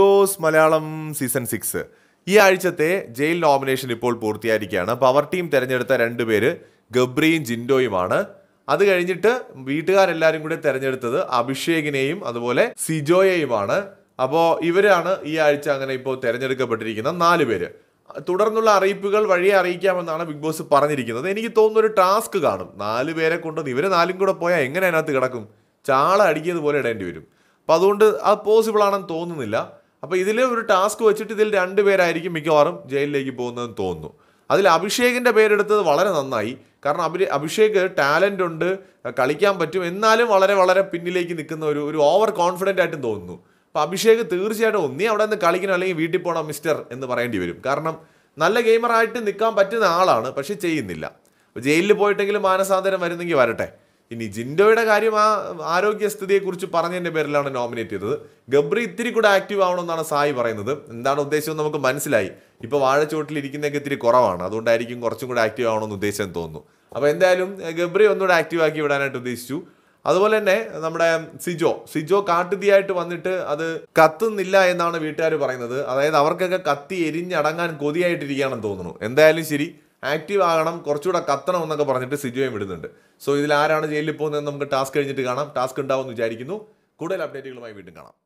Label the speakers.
Speaker 1: boss Malayalam season six ഈ ആഴ്ചത്തെ jail nomination ഇപ്പോൾ പൂർത്തിയായിരിക്കുകയാണ് പവർ ടീം തിരഞ്ഞെടുത്ത രണ്ട് പേര് ഗബ്രിയും ജിൻഡോയുമാണ് അത് കഴിഞ്ഞിട്ട് വീട്ടുകാരെല്ലാവരും കൂടി തിരഞ്ഞെടുത്തത് അഭിഷേകിനെയും അതുപോലെ സിജോയെയുമാണ് അപ്പോൾ ഇവരാണ് ഈ ആഴ്ച അങ്ങനെ ഇപ്പോൾ തിരഞ്ഞെടുക്കപ്പെട്ടിരിക്കുന്ന നാല് പേര് തുടർന്നുള്ള അറിയിപ്പുകൾ വഴി അറിയിക്കാമെന്നാണ് ബിഗ് ബോസ് പറഞ്ഞിരിക്കുന്നത് എനിക്ക് തോന്നുന്ന ഒരു ടാസ്ക് കാണും നാല് പേരെ കൊണ്ട് ഇവർ നാലും കൂടെ പോയാൽ എങ്ങനെ അതിനകത്ത് കിടക്കും ചാള അടിക്കുന്നത് പോലെ ഇടേണ്ടി വരും അപ്പോൾ അതുകൊണ്ട് അത് പോസിബിൾ ആണെന്ന് തോന്നുന്നില്ല അപ്പോൾ ഇതിൽ ഒരു ടാസ്ക് വെച്ചിട്ട് ഇതിൽ രണ്ട് പേരായിരിക്കും മിക്കവാറും ജയിലിലേക്ക് പോകുന്നതെന്ന് തോന്നുന്നു അതിൽ അഭിഷേകിൻ്റെ പേരെടുത്തത് വളരെ നന്നായി കാരണം അഭി അഭിഷേക് ടാലൻ്റ് ഉണ്ട് കളിക്കാൻ പറ്റും എന്നാലും വളരെ വളരെ പിന്നിലേക്ക് നിൽക്കുന്ന ഒരു ഒരു ഓവർ കോൺഫിഡൻ്റ് ആയിട്ടും തോന്നുന്നു അപ്പോൾ അഭിഷേക് തീർച്ചയായിട്ടും ഒന്നേ അവിടെ നിന്ന് കളിക്കണം അല്ലെങ്കിൽ വീട്ടിൽ പോകണം മിസ്റ്റർ എന്ന് പറയേണ്ടി വരും കാരണം നല്ല ഗെയിമറായിട്ട് നിൽക്കാൻ പറ്റുന്ന ആളാണ് പക്ഷേ ചെയ്യുന്നില്ല ജയിലിൽ പോയിട്ടെങ്കിലും മാനസാന്തരം വരുന്നെങ്കിൽ വരട്ടെ ഇനി ജിൻഡോയുടെ കാര്യം ആ ആരോഗ്യസ്ഥിതിയെക്കുറിച്ച് പറഞ്ഞതിൻ്റെ പേരിലാണ് നോമിനേറ്റ് ചെയ്തത് ഗബ്രി ഇത്തിരി കൂടെ ആക്റ്റീവ് ആവണമെന്നാണ് സായി പറയുന്നത് എന്താണ് ഉദ്ദേശം നമുക്ക് മനസ്സിലായി ഇപ്പോൾ വാഴച്ചുവട്ടിൽ ഇരിക്കുന്നതൊക്കെ ഇത്തിരി കുറവാണ് അതുകൊണ്ടായിരിക്കും കുറച്ചും കൂടെ ആക്റ്റീവ് ആവണമെന്ന് ഉദ്ദേശം തോന്നുന്നു അപ്പോൾ എന്തായാലും ഗബ്രി ഒന്നുകൂടെ ആക്റ്റീവ് ആക്കി വിടാനായിട്ട് ഉദ്ദേശിച്ചു അതുപോലെ തന്നെ നമ്മുടെ സിജോ സിജോ കാട്ടുതീയായിട്ട് വന്നിട്ട് അത് കത്തുന്നില്ല എന്നാണ് വീട്ടുകാർ പറയുന്നത് അതായത് അവർക്കൊക്കെ കത്തി എരിഞ്ഞടങ്ങാൻ കൊതിയായിട്ടിരിക്കുകയാണെന്ന് തോന്നുന്നു എന്തായാലും ശരി ആക്റ്റീവ് ആകണം കുറച്ചുകൂടെ കത്തണം എന്നൊക്കെ പറഞ്ഞിട്ട് സിജുവേയും വിടുന്നുണ്ട് സോ ഇതിൽ ആരാണ് ജയിലിൽ പോകുന്നതെന്ന് നമുക്ക് ടാസ്ക് കഴിഞ്ഞിട്ട് കാണാം ടാസ്ക് ഉണ്ടാവും എന്ന് വിചാരിക്കുന്നു കൂടുതൽ അപ്ഡേറ്റുകളുമായി വീണ്ടും കാണാം